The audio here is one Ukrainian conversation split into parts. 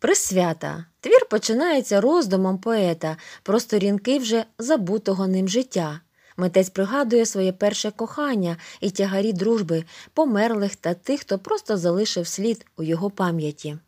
Присвята. Твір починається роздумом поета про сторінки вже забутого ним життя. Митець пригадує своє перше кохання і тягарі дружби, померлих та тих, хто просто залишив слід у його пам'яті.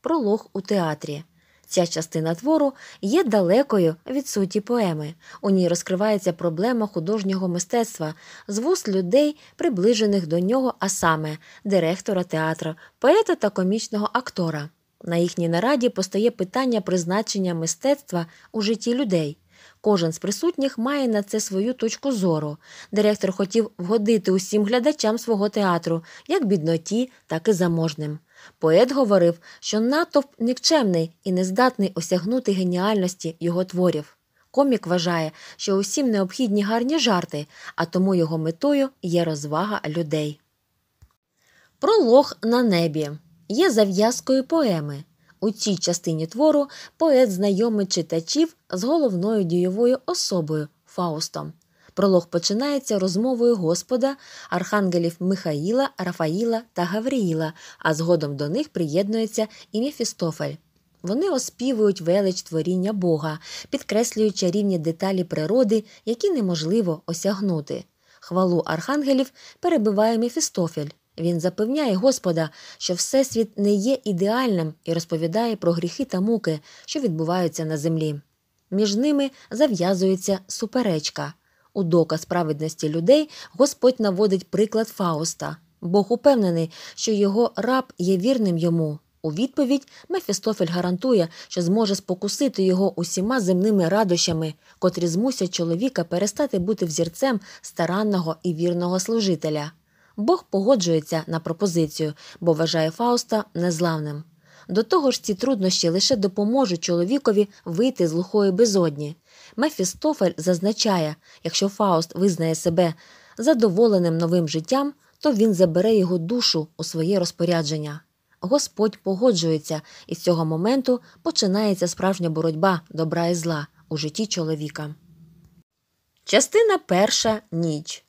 Пролог у театрі. Ця частина твору є далекою від суті поеми. У ній розкривається проблема художнього мистецтва з вуст людей, приближених до нього, а саме директора театру, поета та комічного актора. На їхній нараді постає питання призначення мистецтва у житті людей. Кожен з присутніх має на це свою точку зору. Директор хотів вгодити усім глядачам свого театру, як бідноті, так і заможним. Поет говорив, що натовп нікчемний і нездатний осягнути геніальності його творів. Комік вважає, що усім необхідні гарні жарти, а тому його метою є розвага людей. Пролог на небі є зав'язкою поеми. У цій частині твору поет знайомить читачів з головною дієвою особою Фаустом. Пролог починається розмовою Господа, архангелів Михаїла, Рафаїла та Гавріїла, а згодом до них приєднується і Мефістофель. Вони оспівують велич творіння Бога, підкреслюючи рівні деталі природи, які неможливо осягнути. Хвалу архангелів перебиває Мефістофель. Він запевняє Господа, що Всесвіт не є ідеальним і розповідає про гріхи та муки, що відбуваються на землі. Між ними зав'язується суперечка. У доказ праведності людей Господь наводить приклад Фауста. Бог упевнений, що його раб є вірним йому. У відповідь Мефістофель гарантує, що зможе спокусити його усіма земними радощами, котрі змусять чоловіка перестати бути взірцем старанного і вірного служителя. Бог погоджується на пропозицію, бо вважає Фауста незламним. До того ж, ці труднощі лише допоможуть чоловікові вийти з глухої безодні. Мефістофель зазначає, якщо Фауст визнає себе задоволеним новим життям, то він забере його душу у своє розпорядження. Господь погоджується, і з цього моменту починається справжня боротьба добра і зла у житті чоловіка. Частина перша ніч.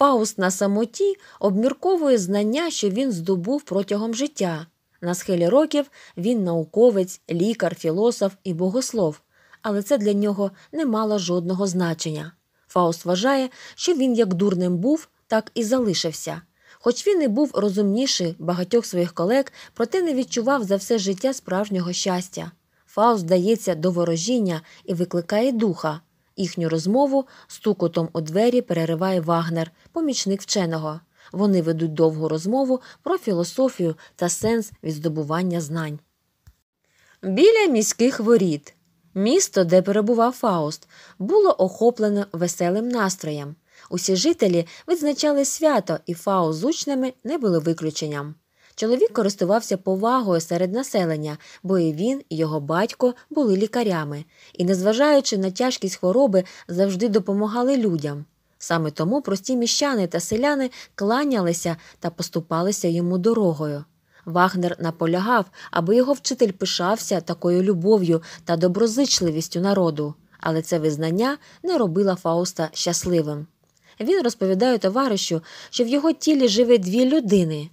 Фауст на самоті обмірковує знання, що він здобув протягом життя. На схилі років він науковець, лікар, філософ і богослов, але це для нього не мало жодного значення. Фауст вважає, що він як дурним був, так і залишився. Хоч він і був розумніший багатьох своїх колег, проте не відчував за все життя справжнього щастя. Фауст дається до ворожіння і викликає духа. Їхню розмову стукотом у двері перериває Вагнер, помічник вченого. Вони ведуть довгу розмову про філософію та сенс відздобування знань. Біля міських воріт місто, де перебував Фауст, було охоплено веселим настроєм. Усі жителі відзначали свято, і Фауст з учнями не були виключенням. Чоловік користувався повагою серед населення, бо і він, і його батько були лікарями і, незважаючи на тяжкість хвороби, завжди допомагали людям. Саме тому прості міщани та селяни кланялися та поступалися йому дорогою. Вагнер наполягав, аби його вчитель пишався такою любов'ю та доброзичливістю народу, але це визнання не робило Фауста щасливим. Він розповідає товаришу, що в його тілі живе дві людини.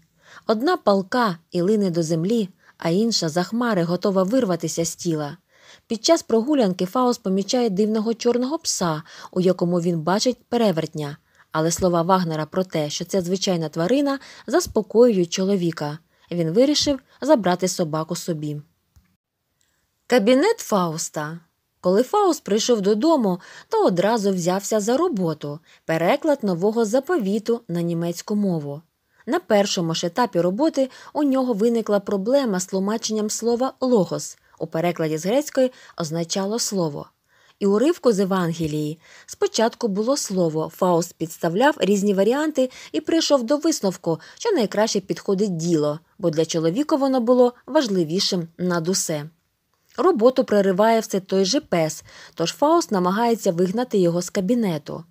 Одна палка і лине до землі, а інша за хмари готова вирватися з тіла. Під час прогулянки Фаус помічає дивного чорного пса, у якому він бачить перевертня. Але слова Вагнера про те, що це звичайна тварина, заспокоюють чоловіка. Він вирішив забрати собаку собі. Кабінет Фауста. Коли Фауст прийшов додому, то одразу взявся за роботу переклад нового заповіту на німецьку мову. На першому ж етапі роботи у нього виникла проблема з тлумаченням слова логос у перекладі з грецької означало слово. І уривку з Евангелії спочатку було слово, Фауст підставляв різні варіанти і прийшов до висновку, що найкраще підходить діло, бо для чоловіка воно було важливішим над усе. Роботу прориває все той же пес, тож Фауст намагається вигнати його з кабінету.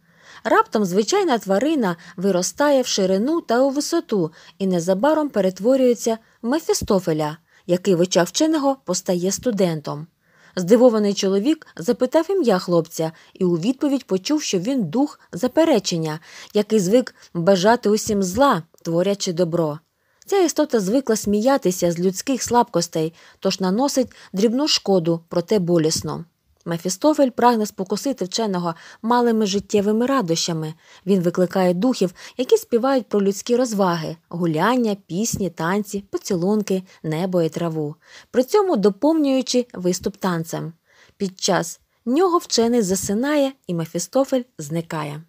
Раптом звичайна тварина виростає в ширину та у висоту і незабаром перетворюється в Мефістофеля, який в очах вченого постає студентом. Здивований чоловік запитав ім'я хлопця і у відповідь почув, що він дух заперечення, який звик бажати усім зла, творячи добро. Ця істота звикла сміятися з людських слабкостей, тож наносить дрібну шкоду, проте болісно. Мефістофель прагне спокусити вченого малими життєвими радощами. Він викликає духів, які співають про людські розваги гуляння, пісні, танці, поцілунки, небо і траву, при цьому доповнюючи виступ танцем. Під час нього вчений засинає і Мефістофель зникає.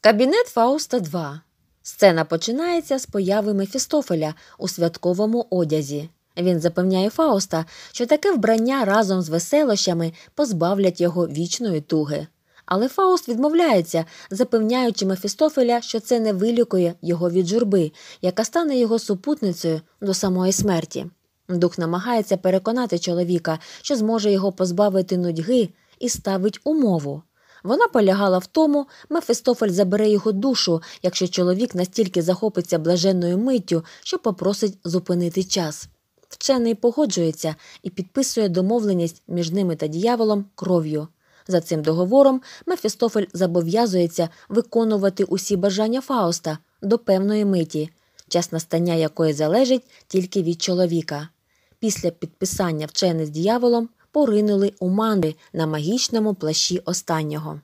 Кабінет Фауста 2. Сцена починається з появи Мефістофеля у святковому одязі. Він запевняє Фауста, що таке вбрання разом з веселощами позбавлять його вічної туги. Але Фауст відмовляється, запевняючи Мефістофеля, що це не вилікує його від журби, яка стане його супутницею до самої смерті. Дух намагається переконати чоловіка, що зможе його позбавити нудьги, і ставить умову. Вона полягала в тому, Мефістофель забере його душу, якщо чоловік настільки захопиться блаженною миттю, що попросить зупинити час. Вчений погоджується і підписує домовленість між ними та дияволом кров'ю. За цим договором Мефістофель зобов'язується виконувати усі бажання Фауста до певної миті, час настання якої залежить тільки від чоловіка. Після підписання вчений з дияволом поринули у манди на магічному плащі останнього.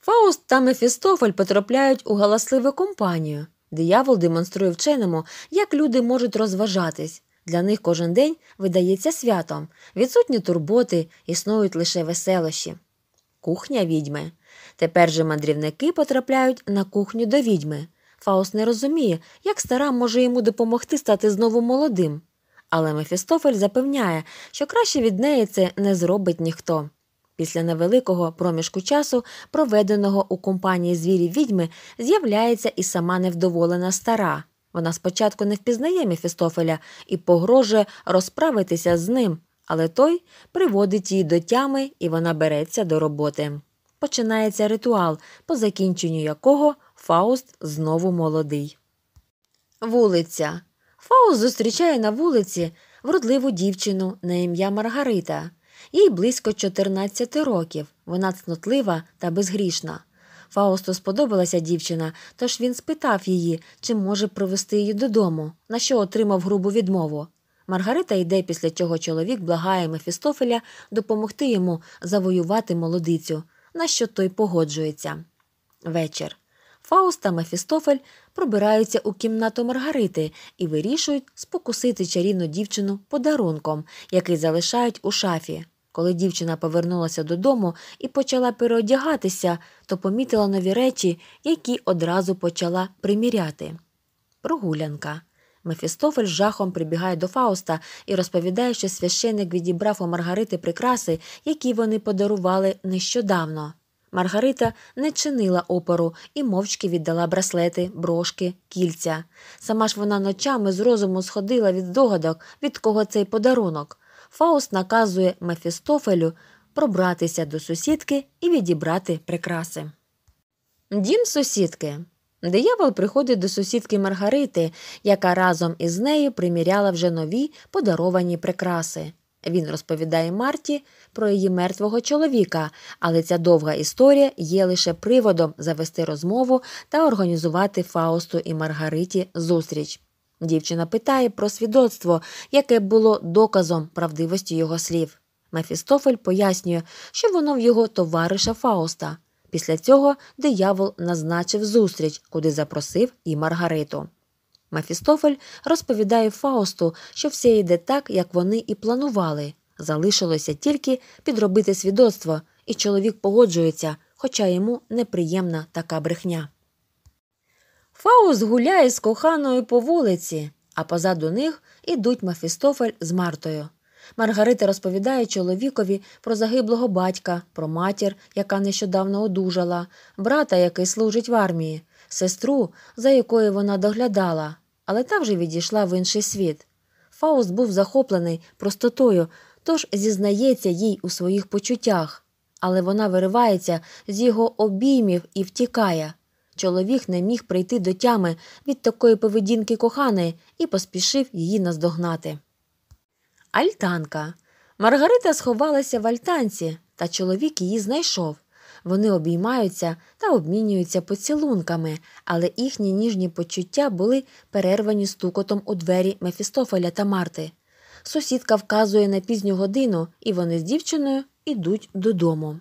Фауст та Мефістофель потрапляють у галасливу компанію. Диявол демонструє вченому, як люди можуть розважатись. Для них кожен день видається святом, відсутні турботи, існують лише веселощі. Кухня відьми. Тепер же мандрівники потрапляють на кухню до відьми. Фаус не розуміє, як стара може йому допомогти стати знову молодим. Але Мефістофель запевняє, що краще від неї це не зробить ніхто. Після невеликого проміжку часу, проведеного у компанії звірів відьми, з'являється і сама невдоволена стара. Вона спочатку не впізнає Мефістофеля і погрожує розправитися з ним, але той приводить її до тями і вона береться до роботи. Починається ритуал, по закінченню якого Фауст знову молодий. Вулиця. Фауст зустрічає на вулиці вродливу дівчину на ім'я Маргарита. Їй близько 14 років. Вона цнотлива та безгрішна. Фаусту сподобалася дівчина, тож він спитав її, чи може провести її додому, на що отримав грубу відмову. Маргарита йде, після чого чоловік благає Мефістофеля допомогти йому завоювати молодицю, на що той погоджується. Вечір. Фауст та Мефістофель пробираються у кімнату Маргарити і вирішують спокусити чарівну дівчину подарунком, який залишають у шафі. Коли дівчина повернулася додому і почала переодягатися, то помітила нові речі, які одразу почала приміряти. Прогулянка. Мефістофель з жахом прибігає до Фауста і розповідає, що священник відібрав у Маргарити прикраси, які вони подарували нещодавно. Маргарита не чинила опору і мовчки віддала браслети, брошки, кільця. Сама ж вона ночами з розуму сходила від здогадок, від кого цей подарунок. Фауст наказує Мефістофелю пробратися до сусідки і відібрати прикраси. Дім сусідки. Диявол приходить до сусідки Маргарити, яка разом із нею приміряла вже нові подаровані прикраси. Він розповідає Марті про її мертвого чоловіка, але ця довга історія є лише приводом завести розмову та організувати Фаусту і Маргариті зустріч. Дівчина питає про свідоцтво, яке було доказом правдивості його слів. Мефістофель пояснює, що воно в його товариша Фауста. Після цього диявол назначив зустріч, куди запросив і Маргариту. Мефістофель розповідає Фаусту, що все йде так, як вони і планували. Залишилося тільки підробити свідоцтво, і чоловік погоджується, хоча йому неприємна така брехня. Фаус гуляє з коханою по вулиці, а позаду них ідуть Мефістофель з Мартою. Маргарита розповідає чоловікові про загиблого батька, про матір, яка нещодавно одужала, брата, який служить в армії, сестру, за якою вона доглядала, але та вже відійшла в інший світ. Фауст був захоплений простотою, тож зізнається їй у своїх почуттях, але вона виривається з його обіймів і втікає. Чоловік не міг прийти до тями від такої поведінки коханої і поспішив її наздогнати. Альтанка. Маргарита сховалася в альтанці, та чоловік її знайшов. Вони обіймаються та обмінюються поцілунками, але їхні ніжні почуття були перервані стукотом у двері Мефістофеля та Марти. Сусідка вказує на пізню годину, і вони з дівчиною йдуть додому.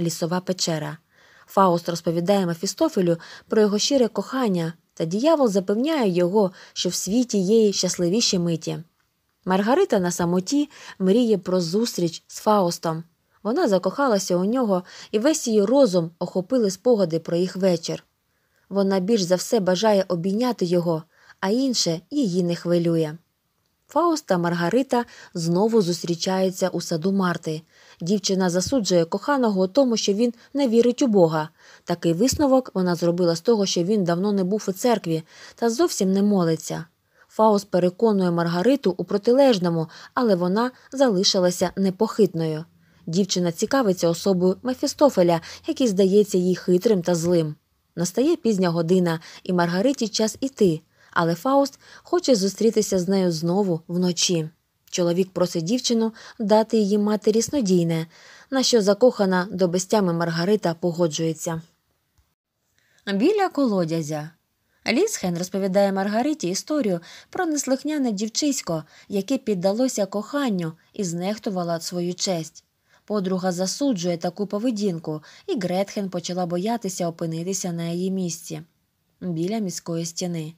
Лісова печера. Фауст розповідає Мефістофелю про його щире кохання, та диявол запевняє його, що в світі є й щасливіші миті. Маргарита на самоті мріє про зустріч з Фаустом. Вона закохалася у нього, і весь її розум охопили спогади про їх вечір. Вона більш за все бажає обійняти його, а інше її не хвилює. Фауст та Маргарита знову зустрічаються у саду Марти, Дівчина засуджує коханого у тому, що він не вірить у Бога. Такий висновок вона зробила з того, що він давно не був у церкві та зовсім не молиться. Фауст переконує Маргариту у протилежному, але вона залишилася непохитною. Дівчина цікавиться особою Мефістофеля, який здається їй хитрим та злим. Настає пізня година, і Маргариті час іти, але Фауст хоче зустрітися з нею знову вночі. Чоловік просить дівчину дати її матері снодійне, на що закохана до бестями Маргарита погоджується. Біля колодязя Лісхен розповідає Маргариті історію про неслухняне дівчисько, яке піддалося коханню і знехтувала свою честь. Подруга засуджує таку поведінку, і Гретхен почала боятися опинитися на її місці біля міської стіни.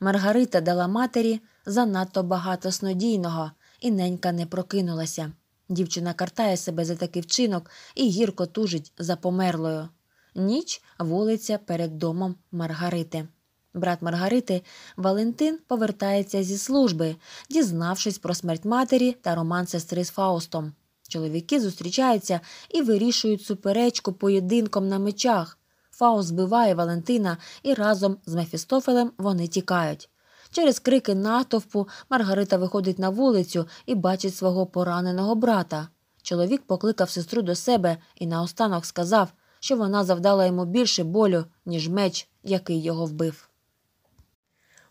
Маргарита дала матері занадто багато снодійного і ненька не прокинулася. Дівчина картає себе за такий вчинок і гірко тужить за померлою. Ніч вулиця перед домом Маргарити. Брат Маргарити Валентин повертається зі служби, дізнавшись про смерть матері та роман сестри з Фаустом. Чоловіки зустрічаються і вирішують суперечку поєдинком на мечах. Фауст збиває Валентина і разом з Мефістофелем вони тікають. Через крики натовпу Маргарита виходить на вулицю і бачить свого пораненого брата. Чоловік покликав сестру до себе і наостанок сказав, що вона завдала йому більше болю, ніж меч, який його вбив.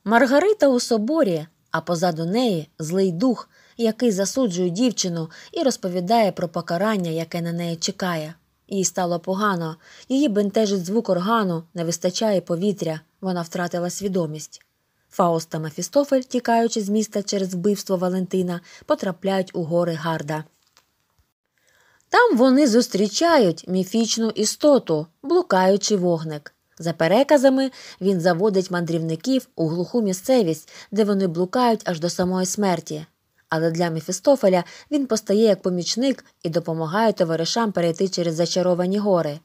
Маргарита у соборі, а позаду неї злий дух, який засуджує дівчину і розповідає про покарання, яке на неї чекає. Їй стало погано, її бентежить звук органу, не вистачає повітря, вона втратила свідомість. Фауста Мефістофель, тікаючи з міста через вбивство Валентина, потрапляють у гори Гарда. Там вони зустрічають міфічну істоту, блукаючи вогник. За переказами, він заводить мандрівників у глуху місцевість, де вони блукають аж до самої смерті. Але для Мефістофеля він постає як помічник і допомагає товаришам перейти через зачаровані гори.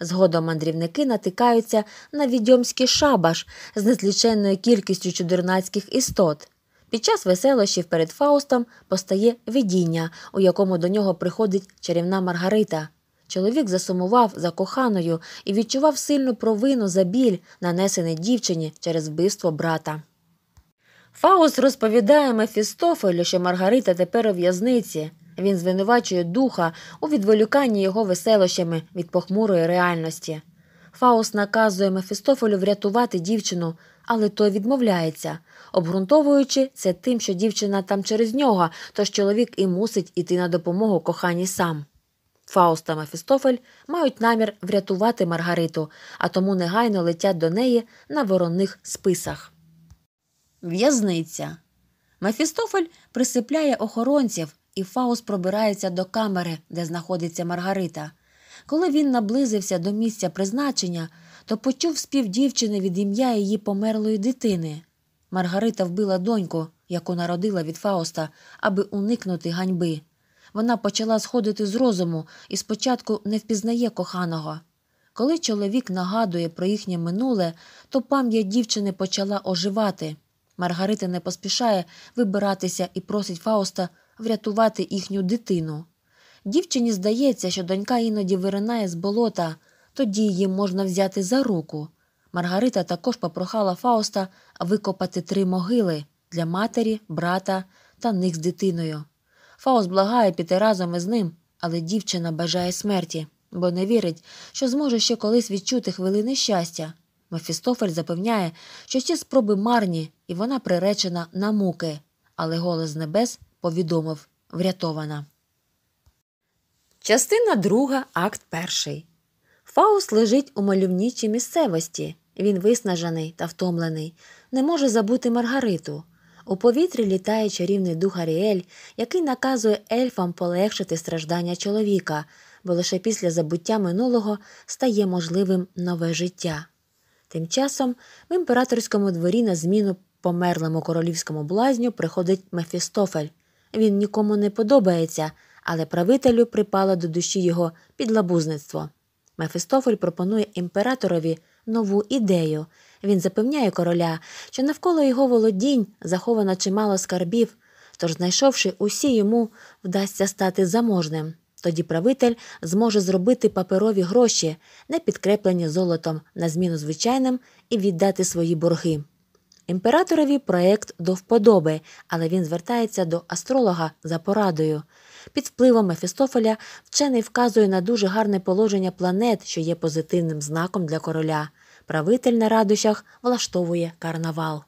Згодом мандрівники натикаються на відьомський шабаш з незліченною кількістю чудернацьких істот. Під час веселощів перед Фаустом постає видіння, у якому до нього приходить чарівна Маргарита. Чоловік засумував за коханою і відчував сильну провину за біль, нанесений дівчині через вбивство брата. Фауст розповідає Мефістофелю, що Маргарита тепер у в'язниці. Він звинувачує духа у відволіканні його веселощами від похмурої реальності. Фаус наказує Мефістофелю врятувати дівчину, але той відмовляється, обґрунтовуючи це тим, що дівчина там через нього, тож чоловік і мусить іти на допомогу коханій сам. Фауст та Мефістофель мають намір врятувати Маргариту, а тому негайно летять до неї на воронних списах. В'язниця. Мефістофель присипляє охоронців, і Фаус пробирається до камери, де знаходиться Маргарита. Коли він наблизився до місця призначення, то почув спів дівчини від ім'я її померлої дитини. Маргарита вбила доньку, яку народила від Фауста, аби уникнути ганьби. Вона почала сходити з розуму і спочатку не впізнає коханого. Коли чоловік нагадує про їхнє минуле, то пам'ять дівчини почала оживати. Маргарита не поспішає вибиратися і просить Фауста врятувати їхню дитину. Дівчині здається, що донька іноді виринає з болота, тоді її можна взяти за руку. Маргарита також попрохала Фауста викопати три могили для матері, брата та них з дитиною. Фауст благає піти разом із ним, але дівчина бажає смерті, бо не вірить, що зможе ще колись відчути хвилини щастя. Мефістофель запевняє, що всі спроби марні, і вона приречена на муки, але голос небес повідомив врятована. Частина друга, акт перший. Фауст лежить у мальовнічій місцевості. Він виснажений та втомлений, не може забути Маргариту. У повітрі літає чарівний дух Аріель, який наказує ельфам полегшити страждання чоловіка, бо лише після забуття минулого стає можливим нове життя. Тим часом в імператорському дворі на зміну померлому королівському блазню приходить Мефістофель. Він нікому не подобається, але правителю припало до душі його підлабузництво. Мефістофель пропонує імператорові нову ідею. Він запевняє короля, що навколо його володінь заховано чимало скарбів, тож, знайшовши усі йому, вдасться стати заможним. Тоді правитель зможе зробити паперові гроші, не підкреплені золотом на зміну звичайним, і віддати свої борги. Імператорові проєкт до вподоби, але він звертається до астролога за порадою. Під впливом Мефістофеля вчений вказує на дуже гарне положення планет, що є позитивним знаком для короля. Правитель на радощах влаштовує карнавал.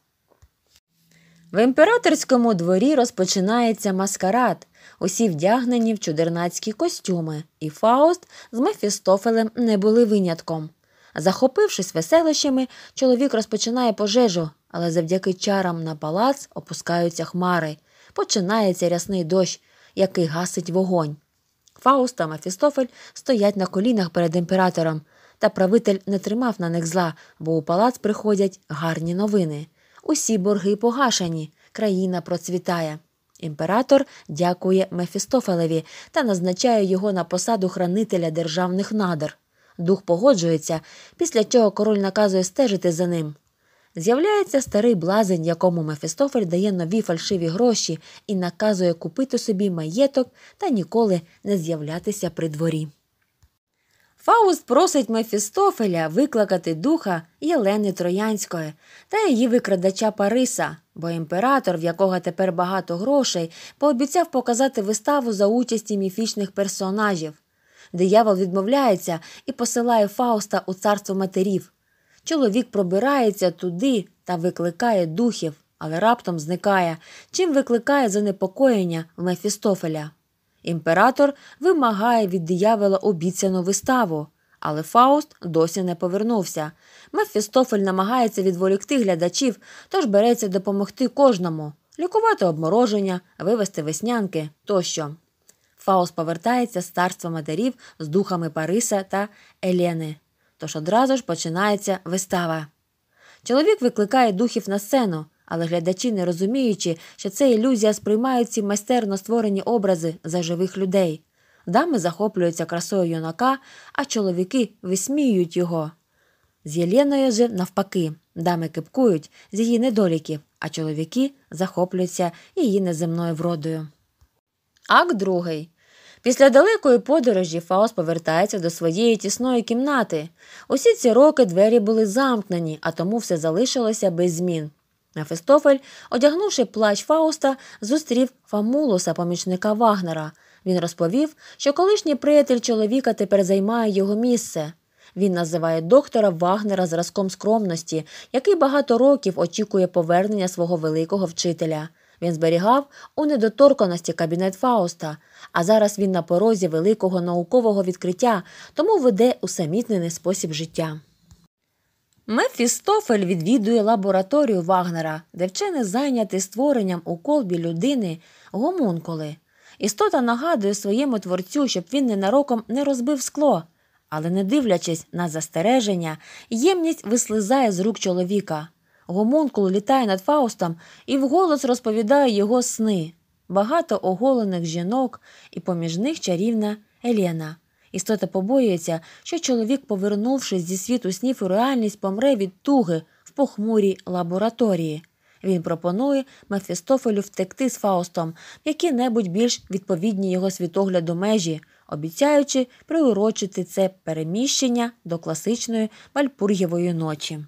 В імператорському дворі розпочинається маскарад. Усі вдягнені в чудернацькі костюми, і Фауст з Мефістофелем не були винятком. Захопившись веселищами, чоловік розпочинає пожежу, але завдяки чарам на палац опускаються хмари. Починається рясний дощ, який гасить вогонь. Фауст та Мефістофель стоять на колінах перед імператором, та правитель не тримав на них зла, бо у палац приходять гарні новини. Усі борги погашені, країна процвітає. Імператор дякує Мефістофелеві та назначає його на посаду хранителя державних надр. Дух погоджується, після чого король наказує стежити за ним. З'являється старий блазень, якому Мефістофель дає нові фальшиві гроші і наказує купити собі маєток та ніколи не з'являтися при дворі. Фауст просить Мефістофеля викликати духа Єлени Троянської та її викрадача Париса, бо імператор, в якого тепер багато грошей, пообіцяв показати виставу за участі міфічних персонажів. Диявол відмовляється і посилає Фауста у царство матерів. Чоловік пробирається туди та викликає духів, але раптом зникає, чим викликає занепокоєння Мефістофеля. Імператор вимагає від диявола обіцяну виставу, але Фауст досі не повернувся. Мефістофель намагається відволікти глядачів, тож береться допомогти кожному, лікувати обмороження, вивести веснянки тощо. Фауст повертається з царства матерів з духами Париса та Елени тож одразу ж починається вистава. Чоловік викликає духів на сцену, але глядачі, не розуміючи, що це ілюзія, сприймають ці майстерно створені образи за живих людей. Дами захоплюються красою юнака, а чоловіки висміюють його. З Єленою же навпаки, дами кипкують з її недоліків, а чоловіки захоплюються її неземною вродою. Акт другий Після далекої подорожі Фаус повертається до своєї тісної кімнати. Усі ці роки двері були замкнені, а тому все залишилося без змін. Мефістофель, одягнувши плащ Фауста, зустрів Фамулуса, помічника Вагнера. Він розповів, що колишній приятель чоловіка тепер займає його місце. Він називає доктора Вагнера зразком скромності, який багато років очікує повернення свого великого вчителя. Він зберігав у недоторканості кабінет Фауста, а зараз він на порозі великого наукового відкриття, тому веде усамітнений спосіб життя. Мефістофель відвідує лабораторію Вагнера, де вчені зайняті створенням у колбі людини гомунколи. Істота нагадує своєму творцю, щоб він ненароком не розбив скло. Але, не дивлячись на застереження, ємність вислизає з рук чоловіка. Гомункул літає над Фаустом і вголос розповідає його сни багато оголених жінок, і поміж них чарівна Елена. Істота побоюється, що чоловік, повернувшись зі світу снів у реальність, помре від туги в похмурій лабораторії. Він пропонує Мефістофелю втекти з Фаустом які-небудь більш відповідні його світогляду межі, обіцяючи приурочити це переміщення до класичної Вальпургєвої ночі.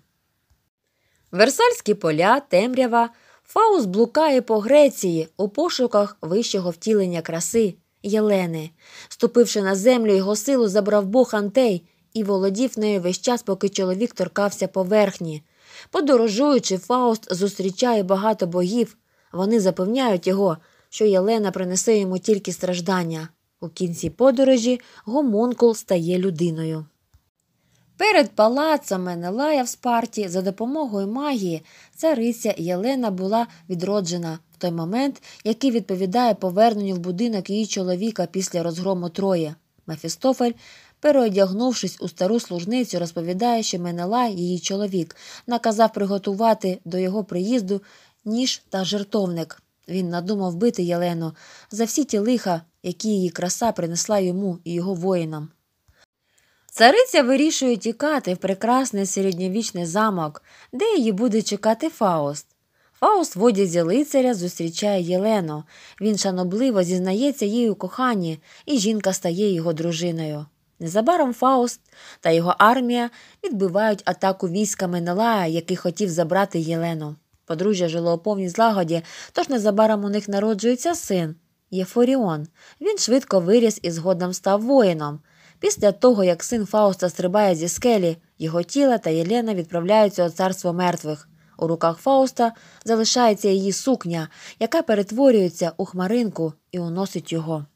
Версальські поля, темрява, Фаус блукає по Греції у пошуках вищого втілення краси, Єлени. Ступивши на землю, його силу забрав бог Антей і володів нею весь час, поки чоловік торкався поверхні. Подорожуючи, Фауст зустрічає багато богів. Вони запевняють його, що Єлена принесе йому тільки страждання. У кінці подорожі гомонкул стає людиною. Перед палацом Менелая в спарті за допомогою магії цариця Єлена була відроджена в той момент, який відповідає поверненню в будинок її чоловіка після розгрому троє. Мефістофель, переодягнувшись у стару служницю, розповідає, що Менелай, її чоловік, наказав приготувати до його приїзду ніж та жертовник. Він надумав бити Єлену за всі ті лиха, які її краса принесла йому і його воїнам. Цариця вирішує тікати в прекрасний середньовічний замок, де її буде чекати Фауст. Фауст в одязі лицаря зустрічає Єлену. Він шанобливо зізнається їй у коханні, і жінка стає його дружиною. Незабаром Фауст та його армія відбивають атаку військами Нелая, який хотів забрати Єлену. Подружжя жило у повній злагоді, тож незабаром у них народжується син Єфоріон. Він швидко виріс і згодом став воїном. Після того, як син Фауста стрибає зі скелі, його тіло та Єлена відправляються у царство мертвих. У руках Фауста залишається її сукня, яка перетворюється у хмаринку і уносить його.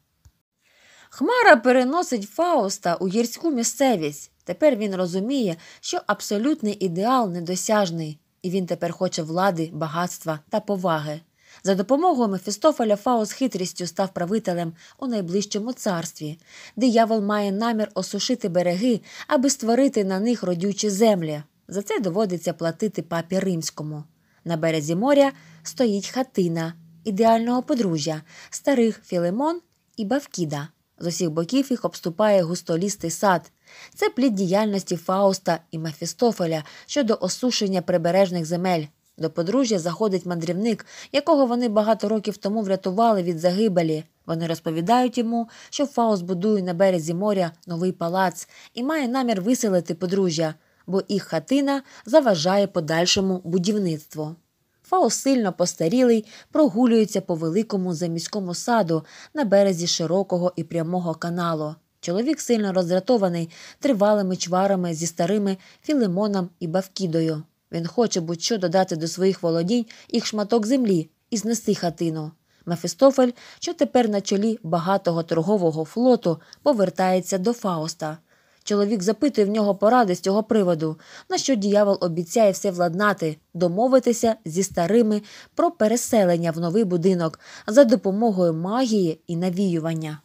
Хмара переносить Фауста у гірську місцевість. Тепер він розуміє, що абсолютний ідеал недосяжний, і він тепер хоче влади, багатства та поваги. За допомогою Мефістофеля Фао хитрістю став правителем у найближчому царстві. Диявол має намір осушити береги, аби створити на них родючі землі. За це доводиться платити папі римському. На березі моря стоїть хатина ідеального подружжя, старих Філемон і Бавкіда. З усіх боків їх обступає густолістий сад. Це плід діяльності Фауста і Мефістофеля щодо осушення прибережних земель. До подружжя заходить мандрівник, якого вони багато років тому врятували від загибелі. Вони розповідають йому, що Фаус будує на березі моря новий палац і має намір виселити подружжя, бо їх хатина заважає подальшому будівництву. Фаус сильно постарілий, прогулюється по великому заміському саду на березі широкого і прямого каналу. Чоловік сильно роздратований тривалими чварами зі старими Філимоном і Бавкідою. Він хоче будь що додати до своїх володінь їх шматок землі і знести хатину. Мефістофель, що тепер на чолі багатого торгового флоту, повертається до Фауста. Чоловік запитує в нього поради з цього приводу, на що діявол обіцяє все владнати, домовитися зі старими про переселення в новий будинок за допомогою магії і навіювання.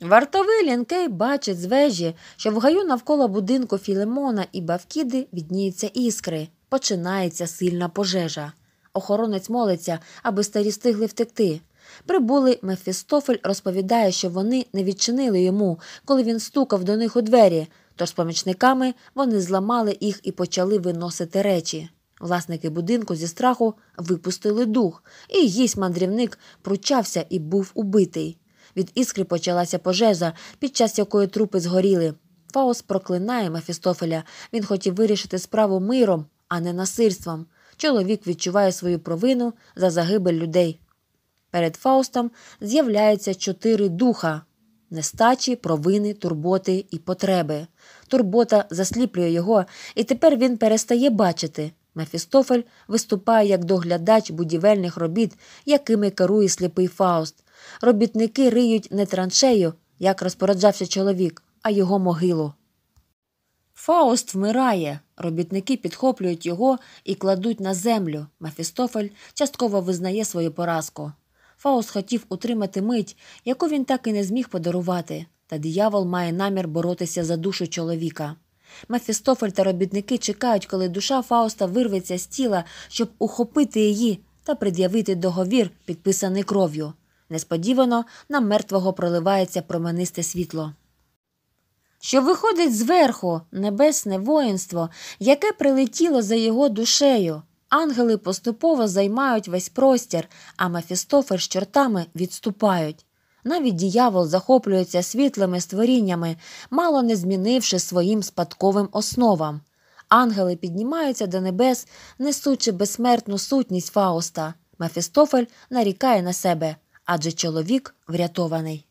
Вартовий лінкей бачить з вежі, що в гаю навколо будинку Філемона і Бавкіди відніються іскри. Починається сильна пожежа. Охоронець молиться, аби старі стигли втекти. Прибули, Мефістофель розповідає, що вони не відчинили йому, коли він стукав до них у двері. Тож з помічниками вони зламали їх і почали виносити речі. Власники будинку зі страху випустили дух, і їсть мандрівник пручався і був убитий. Від іскри почалася пожежа, під час якої трупи згоріли. Фаус проклинає Мефістофеля. Він хотів вирішити справу миром, а не насильством. Чоловік відчуває свою провину за загибель людей. Перед Фаустом з'являються чотири духа нестачі, провини, турботи і потреби. Турбота засліплює його, і тепер він перестає бачити. Мефістофель виступає як доглядач будівельних робіт, якими керує сліпий Фауст робітники риють не траншею, як розпоряджався чоловік, а його могилу. Фауст вмирає. Робітники підхоплюють його і кладуть на землю. Мефістофель частково визнає свою поразку. Фауст хотів утримати мить, яку він так і не зміг подарувати, та диявол має намір боротися за душу чоловіка. Мефістофель та робітники чекають, коли душа Фауста вирветься з тіла, щоб ухопити її та пред'явити договір, підписаний кров'ю. Несподівано на мертвого проливається променисте світло. Що виходить зверху небесне воїнство, яке прилетіло за його душею. Ангели поступово займають весь простір, а Мефістофер з чортами відступають. Навіть діявол захоплюється світлими створіннями, мало не змінивши своїм спадковим основам. Ангели піднімаються до небес, несучи безсмертну сутність Фауста. Мефістофель нарікає на себе адже чоловік врятований.